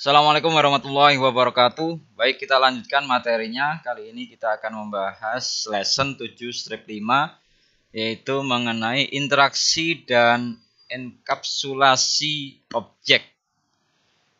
Assalamualaikum warahmatullahi wabarakatuh. Baik, kita lanjutkan materinya. Kali ini kita akan membahas lesson 7 strip 5 yaitu mengenai interaksi dan enkapsulasi objek.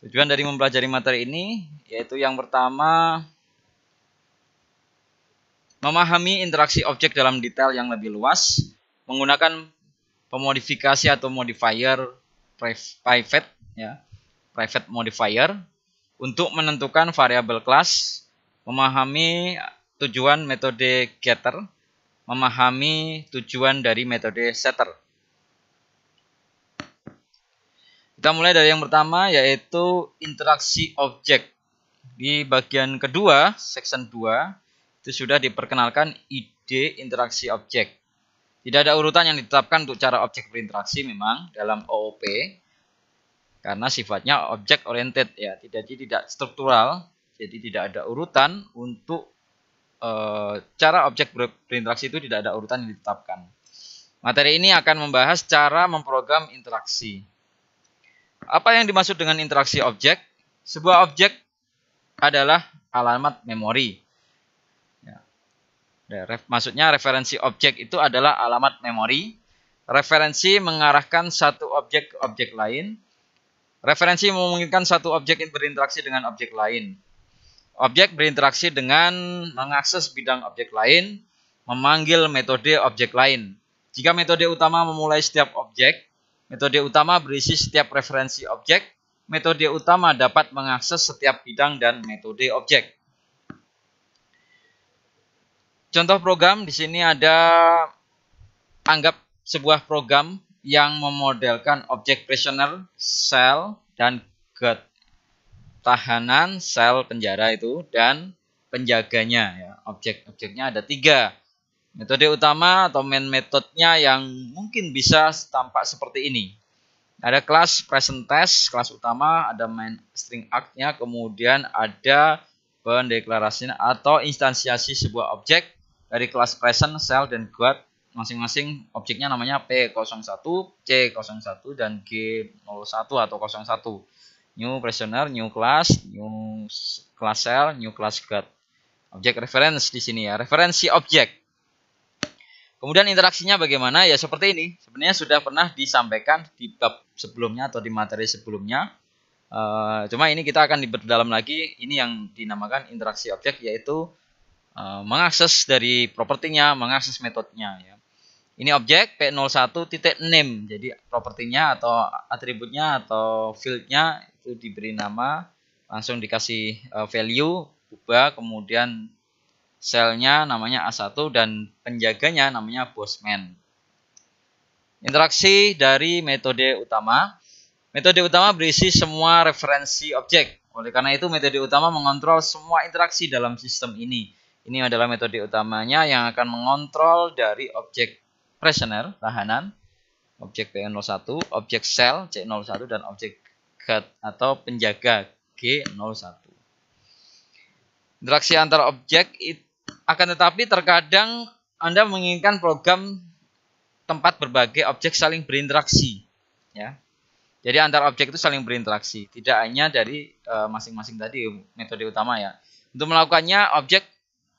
Tujuan dari mempelajari materi ini yaitu yang pertama memahami interaksi objek dalam detail yang lebih luas menggunakan pemodifikasi atau modifier private ya private modifier untuk menentukan variabel kelas, memahami tujuan metode getter, memahami tujuan dari metode setter. Kita mulai dari yang pertama yaitu interaksi objek. Di bagian kedua, section 2, itu sudah diperkenalkan ide interaksi objek. Tidak ada urutan yang ditetapkan untuk cara objek berinteraksi memang dalam OOP, karena sifatnya object oriented ya tidak jadi tidak struktural jadi tidak ada urutan untuk e, cara objek berinteraksi itu tidak ada urutan yang ditetapkan materi ini akan membahas cara memprogram interaksi apa yang dimaksud dengan interaksi objek sebuah objek adalah alamat memori ya. ya ref, maksudnya referensi objek itu adalah alamat memori referensi mengarahkan satu objek ke objek lain Referensi memungkinkan satu objek berinteraksi dengan objek lain. Objek berinteraksi dengan mengakses bidang objek lain, memanggil metode objek lain. Jika metode utama memulai setiap objek, metode utama berisi setiap referensi objek, metode utama dapat mengakses setiap bidang dan metode objek. Contoh program di sini ada anggap sebuah program yang memodelkan objek prisoner, sel, dan guard. Tahanan, sel, penjara itu, dan penjaganya. Ya. Objek-objeknya ada tiga. Metode utama atau main metodenya yang mungkin bisa tampak seperti ini. Ada kelas present test, kelas utama, ada main string act kemudian ada pendeklarasinya atau instansiasi sebuah objek dari kelas present, sel, dan guard masing-masing objeknya namanya P01, C01 dan G01 atau 01. New prisoner, new class, new class cell, new class guard. Objek reference di sini ya, referensi objek. Kemudian interaksinya bagaimana? Ya seperti ini. Sebenarnya sudah pernah disampaikan di bab sebelumnya atau di materi sebelumnya. Uh, cuma ini kita akan diperdalam lagi. Ini yang dinamakan interaksi objek yaitu uh, mengakses dari propertinya, mengakses metodenya. Ya. Ini objek p titik 01 name Jadi propertinya atau atributnya atau fieldnya itu diberi nama, langsung dikasih eh, value, ubah, kemudian selnya namanya A1 dan penjaganya namanya bosman. Interaksi dari metode utama. Metode utama berisi semua referensi objek. Oleh karena itu metode utama mengontrol semua interaksi dalam sistem ini. Ini adalah metode utamanya yang akan mengontrol dari objek prisoner, tahanan, objek P01, objek sel C01 dan objek guard atau penjaga G01. Interaksi antar objek akan tetapi terkadang Anda menginginkan program tempat berbagai objek saling berinteraksi, ya. Jadi antar objek itu saling berinteraksi, tidak hanya dari eh, masing-masing e, tadi metode utama ya. Untuk melakukannya objek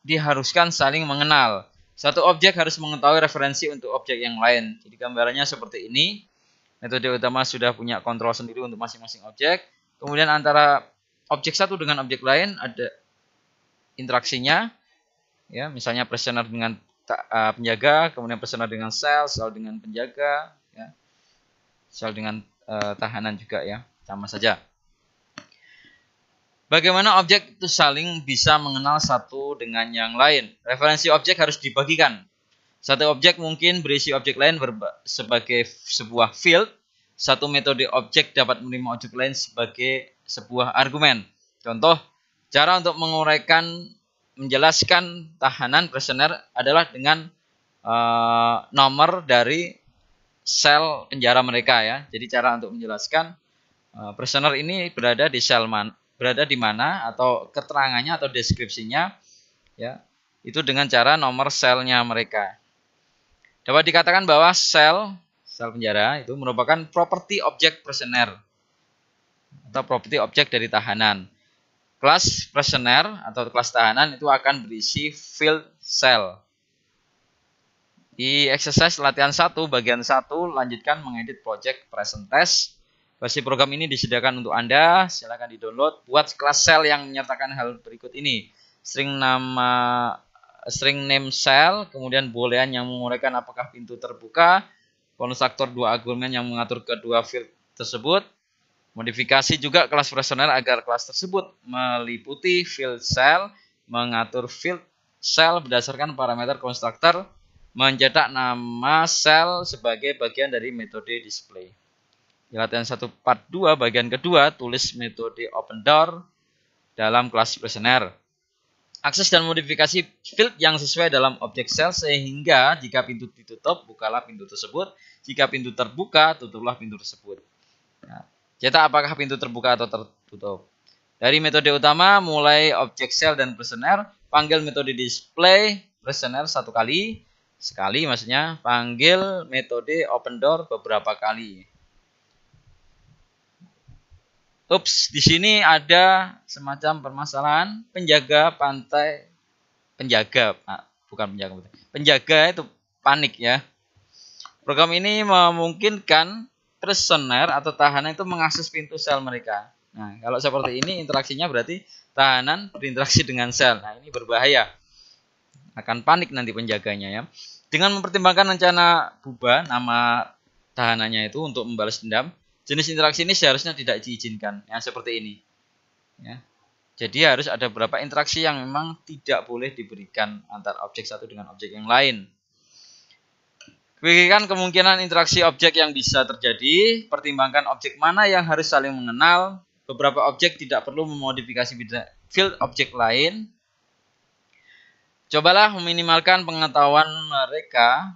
diharuskan saling mengenal satu objek harus mengetahui referensi untuk objek yang lain. Jadi gambarannya seperti ini. Metode utama sudah punya kontrol sendiri untuk masing-masing objek. Kemudian antara objek satu dengan objek lain ada interaksinya. Ya, misalnya presenter dengan penjaga, kemudian presenter dengan sel, sel dengan penjaga, ya. sel dengan uh, tahanan juga ya, sama saja. Bagaimana objek itu saling bisa mengenal satu dengan yang lain? Referensi objek harus dibagikan. Satu objek mungkin berisi objek lain sebagai sebuah field. Satu metode objek dapat menerima objek lain sebagai sebuah argumen. Contoh, cara untuk menguraikan, menjelaskan tahanan prisoner adalah dengan uh, nomor dari sel penjara mereka ya. Jadi cara untuk menjelaskan uh, prisoner ini berada di sel mana berada di mana atau keterangannya atau deskripsinya ya itu dengan cara nomor selnya mereka. Dapat dikatakan bahwa sel sel penjara itu merupakan properti objek prisoner atau properti objek dari tahanan. Kelas prisoner atau kelas tahanan itu akan berisi field cell. Di exercise latihan 1 bagian 1 lanjutkan mengedit project present test Pasti program ini disediakan untuk Anda, silakan di-download. Buat kelas sel yang menyertakan hal berikut ini. String nama string name sel, kemudian boolean yang menguraikan apakah pintu terbuka, Konstruktor dua argumen yang mengatur kedua field tersebut, modifikasi juga kelas personel agar kelas tersebut meliputi field Cell, mengatur field Cell berdasarkan parameter konstruktor, mencetak nama Cell sebagai bagian dari metode display. Di latihan 1 part 2 bagian kedua tulis metode open door dalam kelas prisoner. Akses dan modifikasi field yang sesuai dalam objek sel sehingga jika pintu ditutup bukalah pintu tersebut, jika pintu terbuka tutuplah pintu tersebut. Nah, cetak apakah pintu terbuka atau tertutup. Dari metode utama mulai objek sel dan prisoner, panggil metode display prisoner satu kali, sekali maksudnya, panggil metode open door beberapa kali ups, di sini ada semacam permasalahan penjaga pantai penjaga ah, bukan penjaga penjaga itu panik ya. Program ini memungkinkan prisoner atau tahanan itu mengakses pintu sel mereka. Nah, kalau seperti ini interaksinya berarti tahanan berinteraksi dengan sel. Nah, ini berbahaya. Akan panik nanti penjaganya ya. Dengan mempertimbangkan rencana Buba, nama tahanannya itu untuk membalas dendam, Jenis interaksi ini seharusnya tidak diizinkan, yang seperti ini. Ya. Jadi harus ada beberapa interaksi yang memang tidak boleh diberikan antar objek satu dengan objek yang lain. Pikirkan kemungkinan interaksi objek yang bisa terjadi, pertimbangkan objek mana yang harus saling mengenal, beberapa objek tidak perlu memodifikasi field objek lain. Cobalah meminimalkan pengetahuan mereka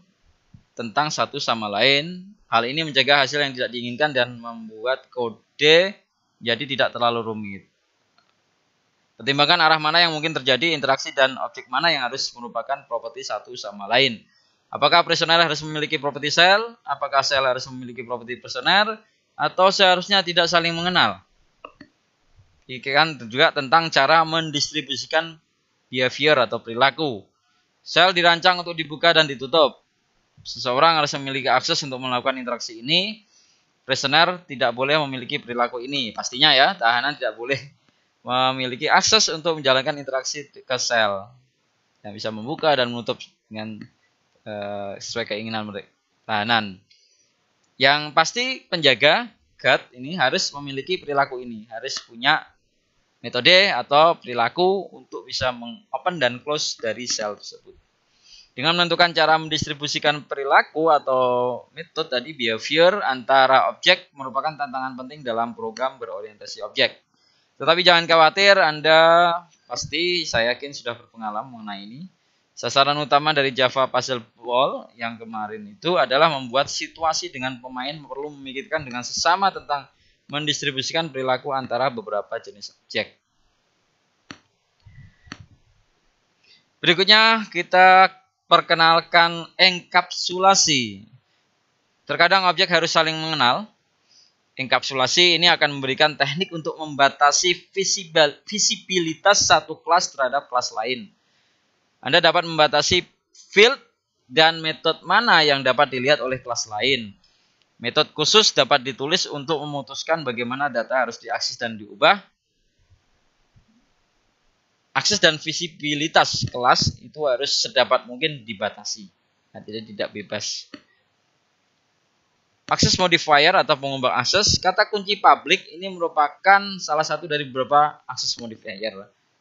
tentang satu sama lain Hal ini mencegah hasil yang tidak diinginkan dan membuat kode jadi tidak terlalu rumit. Pertimbangkan arah mana yang mungkin terjadi interaksi dan objek mana yang harus merupakan properti satu sama lain. Apakah personel harus memiliki properti sel? Apakah sel harus memiliki properti personel? Atau seharusnya tidak saling mengenal? kan juga tentang cara mendistribusikan behavior atau perilaku. Sel dirancang untuk dibuka dan ditutup. Seseorang harus memiliki akses untuk melakukan interaksi ini. Prisoner tidak boleh memiliki perilaku ini. Pastinya ya, tahanan tidak boleh memiliki akses untuk menjalankan interaksi ke sel yang bisa membuka dan menutup dengan uh, sesuai keinginan mereka. Tahanan. Yang pasti penjaga guard ini harus memiliki perilaku ini, harus punya metode atau perilaku untuk bisa mengopen dan close dari sel tersebut. Dengan menentukan cara mendistribusikan perilaku atau metode tadi behavior antara objek merupakan tantangan penting dalam program berorientasi objek. Tetapi jangan khawatir, Anda pasti saya yakin sudah berpengalaman mengenai ini. Sasaran utama dari Java Puzzle Wall yang kemarin itu adalah membuat situasi dengan pemain perlu memikirkan dengan sesama tentang mendistribusikan perilaku antara beberapa jenis objek. Berikutnya kita perkenalkan enkapsulasi. Terkadang objek harus saling mengenal. Enkapsulasi ini akan memberikan teknik untuk membatasi visibilitas satu kelas terhadap kelas lain. Anda dapat membatasi field dan metode mana yang dapat dilihat oleh kelas lain. Metode khusus dapat ditulis untuk memutuskan bagaimana data harus diakses dan diubah akses dan visibilitas kelas itu harus sedapat mungkin dibatasi artinya tidak bebas Akses modifier atau pengembang akses, kata kunci public ini merupakan salah satu dari beberapa akses modifier.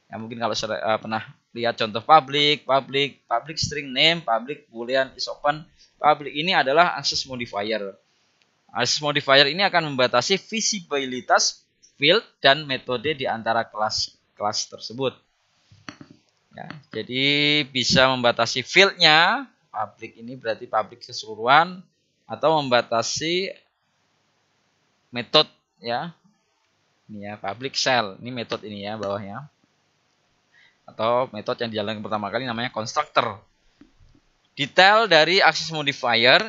Ya mungkin kalau sudah, eh, uh, pernah lihat contoh public, public, public string name, public boolean is open. Public ini adalah akses modifier. Akses modifier ini akan membatasi visibilitas field dan metode di antara kelas-kelas tersebut. Ya, jadi bisa membatasi fieldnya public ini berarti public keseluruhan atau membatasi metode ya ini ya public cell ini metode ini ya bawahnya atau metode yang dijalankan pertama kali namanya constructor detail dari akses modifier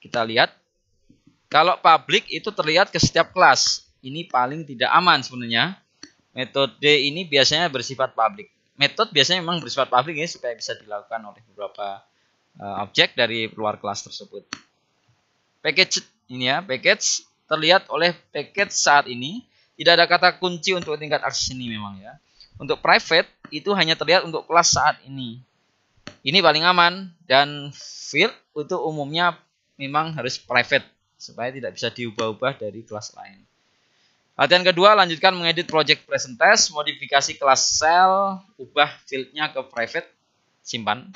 kita lihat kalau public itu terlihat ke setiap kelas ini paling tidak aman sebenarnya metode ini biasanya bersifat public metode biasanya memang bersifat public ya supaya bisa dilakukan oleh beberapa uh, objek dari luar kelas tersebut. Package ini ya, package terlihat oleh package saat ini tidak ada kata kunci untuk tingkat akses ini memang ya. Untuk private itu hanya terlihat untuk kelas saat ini. Ini paling aman dan field untuk umumnya memang harus private supaya tidak bisa diubah-ubah dari kelas lain. Latihan kedua, lanjutkan mengedit project present test, modifikasi kelas sel, ubah fieldnya ke private, simpan.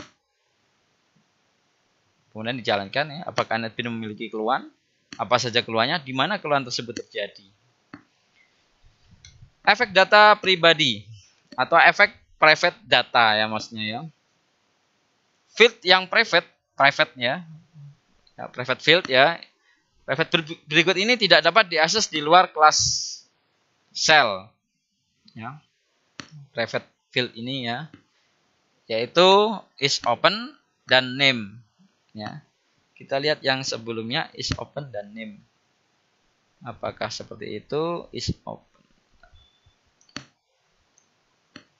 Kemudian dijalankan ya, apakah NetBean memiliki keluhan? Apa saja keluhannya? Di mana keluhan tersebut terjadi? Efek data pribadi atau efek private data ya maksudnya ya. Field yang private, private ya, ya private field ya, Pivot berikut ini tidak dapat diakses di luar kelas cell, Ya. Private field ini ya. Yaitu is open dan name. Ya. Kita lihat yang sebelumnya is open dan name. Apakah seperti itu is open?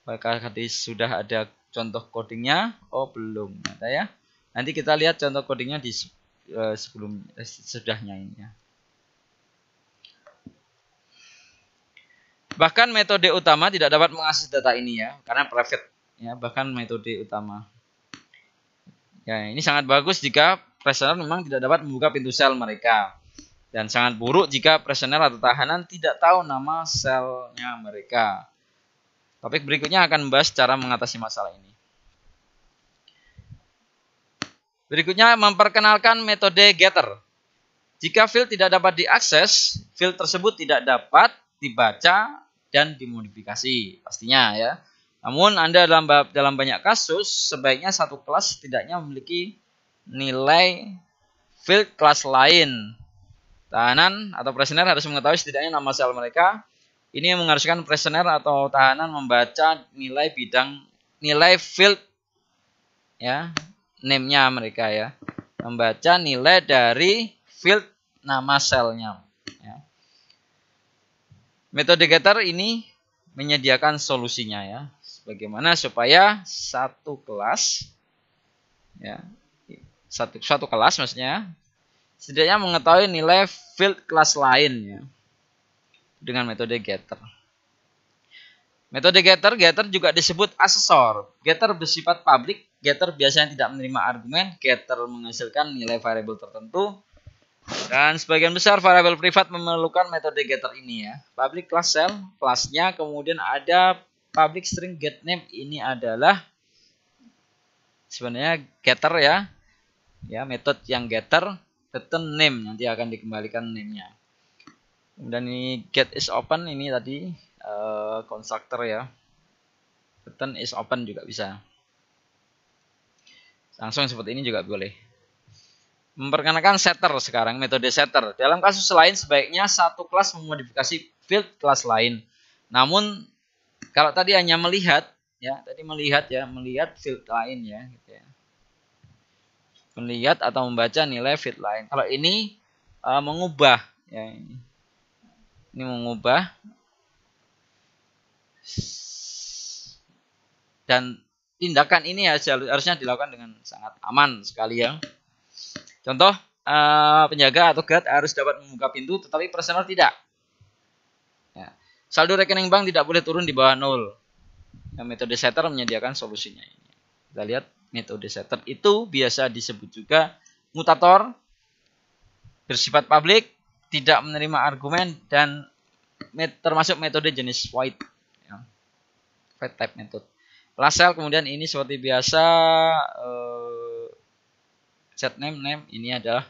Apakah tadi sudah ada contoh codingnya? Oh belum ada ya. Nanti kita lihat contoh codingnya di Eh, sebelum eh, sudahnya ini ya. Bahkan metode utama tidak dapat mengakses data ini ya, karena private ya, bahkan metode utama. Ya, ini sangat bagus jika prisoner memang tidak dapat membuka pintu sel mereka. Dan sangat buruk jika prisoner atau tahanan tidak tahu nama selnya mereka. Topik berikutnya akan membahas cara mengatasi masalah ini. Berikutnya memperkenalkan metode getter. Jika field tidak dapat diakses, field tersebut tidak dapat dibaca dan dimodifikasi pastinya ya. Namun Anda dalam dalam banyak kasus sebaiknya satu kelas tidaknya memiliki nilai field kelas lain. Tahanan atau prisoner harus mengetahui setidaknya nama sel mereka. Ini yang mengharuskan prisoner atau tahanan membaca nilai bidang nilai field ya name-nya mereka ya. Membaca nilai dari field nama selnya. Ya. Metode getter ini menyediakan solusinya ya. Bagaimana supaya satu kelas ya satu satu kelas maksudnya setidaknya mengetahui nilai field kelas lain ya dengan metode getter. Metode getter getter juga disebut asesor. Getter bersifat publik getter biasanya tidak menerima argumen, getter menghasilkan nilai variabel tertentu, dan sebagian besar variabel privat memerlukan metode getter ini ya. Public class cell, classnya kemudian ada public string get name ini adalah sebenarnya getter ya. Ya, metode yang getter return name nanti akan dikembalikan name-nya. Kemudian ini get is open ini tadi uh, constructor ya. Return is open juga bisa. Langsung seperti ini juga boleh. Memperkenalkan setter sekarang, metode setter. Dalam kasus lain sebaiknya satu kelas memodifikasi field kelas lain. Namun kalau tadi hanya melihat ya, tadi melihat ya, melihat field lain ya gitu ya. Melihat atau membaca nilai field lain. Kalau ini uh, mengubah ya ini. Ini mengubah dan tindakan ini ya harusnya dilakukan dengan sangat aman sekali ya. Contoh, uh, penjaga atau guard harus dapat membuka pintu, tetapi personal tidak. Ya. Saldo rekening bank tidak boleh turun di bawah nol. Nah, metode setter menyediakan solusinya. Ini. Kita lihat metode setter itu biasa disebut juga mutator, bersifat publik, tidak menerima argumen dan met termasuk metode jenis white, ya. white type method. Lasel kemudian ini seperti biasa uh, eh, set name name ini adalah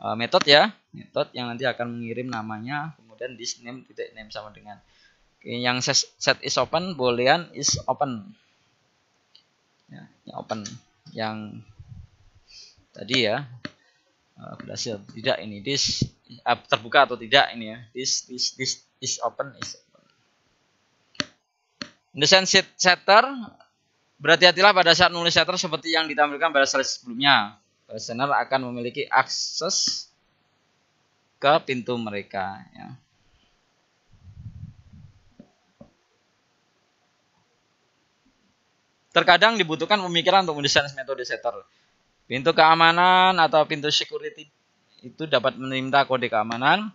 uh, eh, metode ya metode yang nanti akan mengirim namanya kemudian this name titik name sama dengan yang set is open boolean is open ya, open yang tadi ya berhasil eh, tidak ini this terbuka atau tidak ini ya this this this is open is open. In the sense setter Berhati-hatilah pada saat nulis letter seperti yang ditampilkan pada slide sebelumnya. Listener akan memiliki akses ke pintu mereka. Ya. Terkadang dibutuhkan pemikiran untuk mendesain metode setter. Pintu keamanan atau pintu security itu dapat meminta kode keamanan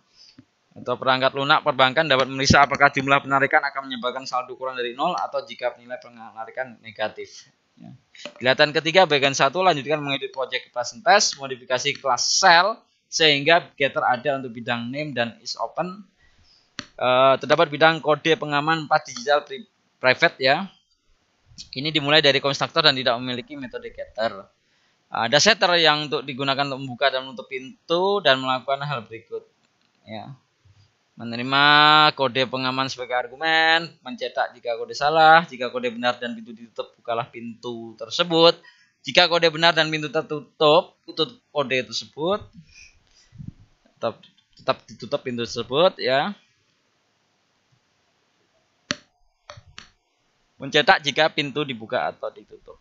atau perangkat lunak perbankan dapat memeriksa apakah jumlah penarikan akan menyebabkan saldo kurang dari nol atau jika nilai penarikan negatif. Ya. Kelihatan ketiga bagian satu lanjutkan mengedit project present test, modifikasi kelas sel sehingga getter ada untuk bidang name dan is open. Uh, terdapat bidang kode pengaman 4 digital pri private ya. Ini dimulai dari konstruktor dan tidak memiliki metode getter. ada setter yang untuk digunakan untuk membuka dan menutup pintu dan melakukan hal berikut. Ya menerima kode pengaman sebagai argumen, mencetak jika kode salah, jika kode benar dan pintu ditutup, bukalah pintu tersebut. Jika kode benar dan pintu tertutup, tutup kode tersebut. Tetap tetap ditutup pintu tersebut ya. Mencetak jika pintu dibuka atau ditutup.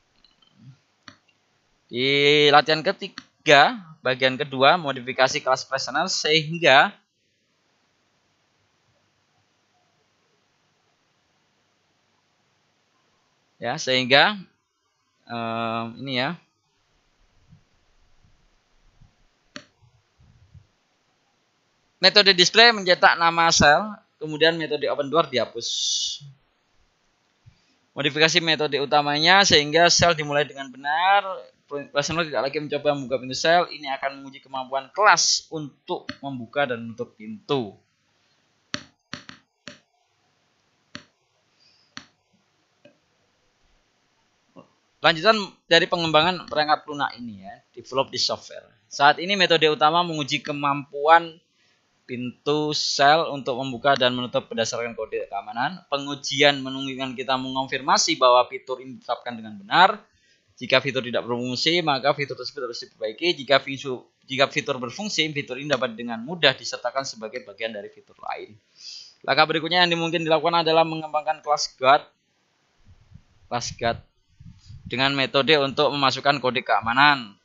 Di latihan ketiga, bagian kedua, modifikasi kelas personal sehingga ya sehingga um, ini ya metode display mencetak nama sel kemudian metode open door dihapus modifikasi metode utamanya sehingga sel dimulai dengan benar personal tidak lagi mencoba membuka pintu sel ini akan menguji kemampuan kelas untuk membuka dan menutup pintu Lanjutan dari pengembangan perangkat lunak ini ya, develop di software. Saat ini metode utama menguji kemampuan pintu sel untuk membuka dan menutup berdasarkan kode keamanan. Pengujian menunjukkan kita mengonfirmasi bahwa fitur ini ditetapkan dengan benar. Jika fitur tidak berfungsi, maka fitur tersebut harus diperbaiki. Jika fitur, jika fitur berfungsi, fitur ini dapat dengan mudah disertakan sebagai bagian dari fitur lain. Langkah berikutnya yang mungkin dilakukan adalah mengembangkan kelas guard. Kelas guard dengan metode untuk memasukkan kode keamanan.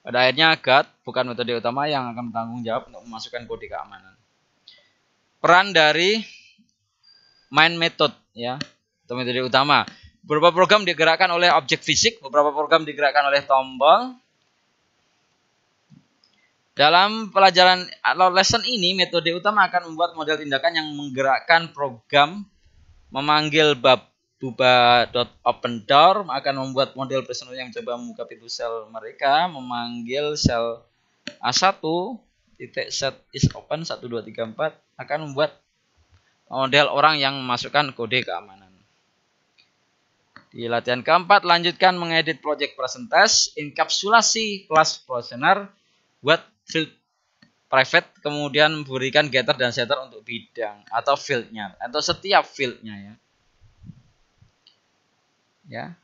Pada akhirnya GAT bukan metode utama yang akan bertanggung jawab untuk memasukkan kode keamanan. Peran dari main method ya, atau metode utama. Beberapa program digerakkan oleh objek fisik, beberapa program digerakkan oleh tombol. Dalam pelajaran atau lesson ini, metode utama akan membuat model tindakan yang menggerakkan program memanggil bab Buba.opendoor akan membuat model personal yang coba membuka pintu sel mereka memanggil sel A1 titik set is open 1234 akan membuat model orang yang memasukkan kode keamanan. Di latihan keempat lanjutkan mengedit project presentase, inkapsulasi kelas questionnaire buat field private kemudian berikan getter dan setter untuk bidang atau fieldnya atau setiap fieldnya ya ya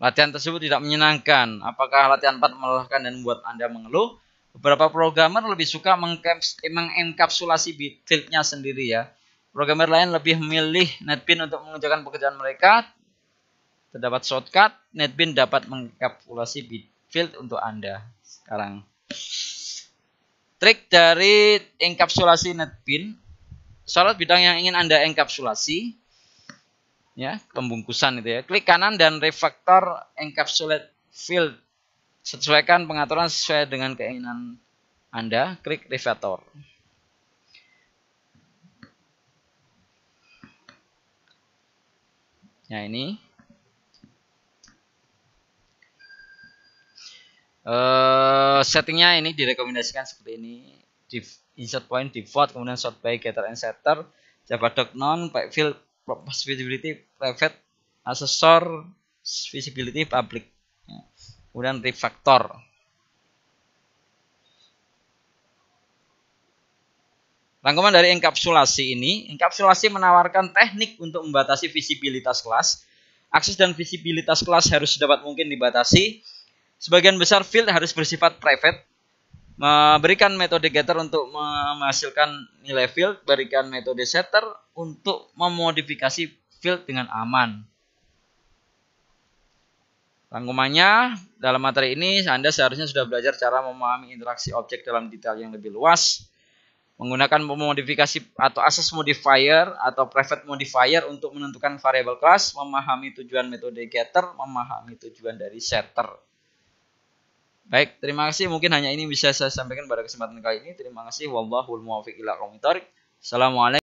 latihan tersebut tidak menyenangkan apakah latihan 4 melelahkan dan membuat anda mengeluh beberapa programmer lebih suka mengkapsulasi eh, fieldnya sendiri ya programmer lain lebih memilih netbin untuk mengerjakan pekerjaan mereka terdapat shortcut netbin dapat mengkapsulasi field untuk anda sekarang trik dari enkapsulasi netbin syarat bidang yang ingin anda enkapsulasi ya pembungkusan itu ya klik kanan dan refactor encapsulate field sesuaikan pengaturan sesuai dengan keinginan anda klik refactor ya ini uh, settingnya ini direkomendasikan seperti ini Div, insert point default kemudian sort by getter and setter java doc non field purpose visibility private asesor visibility public kemudian refactor Rangkuman dari enkapsulasi ini, enkapsulasi menawarkan teknik untuk membatasi visibilitas kelas. Akses dan visibilitas kelas harus dapat mungkin dibatasi. Sebagian besar field harus bersifat private. Berikan metode getter untuk menghasilkan nilai field, berikan metode setter untuk memodifikasi field dengan aman. Rangkumannya, dalam materi ini Anda seharusnya sudah belajar cara memahami interaksi objek dalam detail yang lebih luas, menggunakan memodifikasi atau access modifier atau private modifier untuk menentukan variable class, memahami tujuan metode getter, memahami tujuan dari setter. Baik, terima kasih. Mungkin hanya ini bisa saya sampaikan pada kesempatan kali ini. Terima kasih. Wallahul muwafiq ila Assalamualaikum.